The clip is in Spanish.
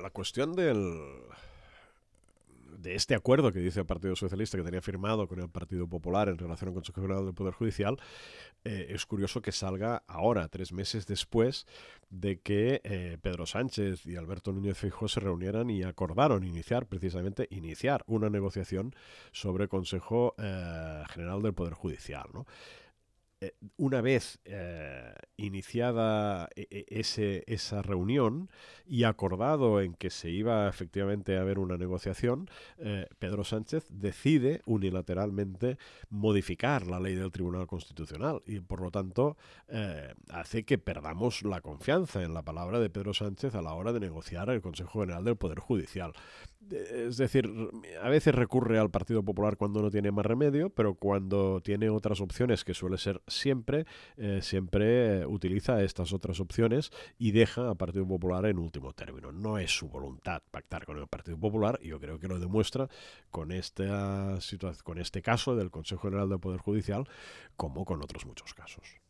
la cuestión del de este acuerdo que dice el Partido Socialista que tenía firmado con el Partido Popular en relación al Consejo General del Poder Judicial, eh, es curioso que salga ahora, tres meses después de que eh, Pedro Sánchez y Alberto Núñez Feijóo se reunieran y acordaron iniciar, precisamente, iniciar una negociación sobre Consejo eh, General del Poder Judicial. ¿no? Eh, una vez eh, iniciada e, e, ese, esa reunión y acordado en que se iba efectivamente a haber una negociación, eh, Pedro Sánchez decide unilateralmente modificar la ley del Tribunal Constitucional y por lo tanto hace que perdamos la confianza en la palabra de Pedro Sánchez a la hora de negociar el Consejo General del Poder Judicial es decir, a veces recurre al Partido Popular cuando no tiene más remedio, pero cuando tiene otras opciones, que suele ser siempre, eh, siempre utiliza estas otras opciones y deja al Partido Popular en último término. No es su voluntad pactar con el Partido Popular, y yo creo que lo demuestra con, esta con este caso del Consejo General del Poder Judicial, como con otros muchos casos.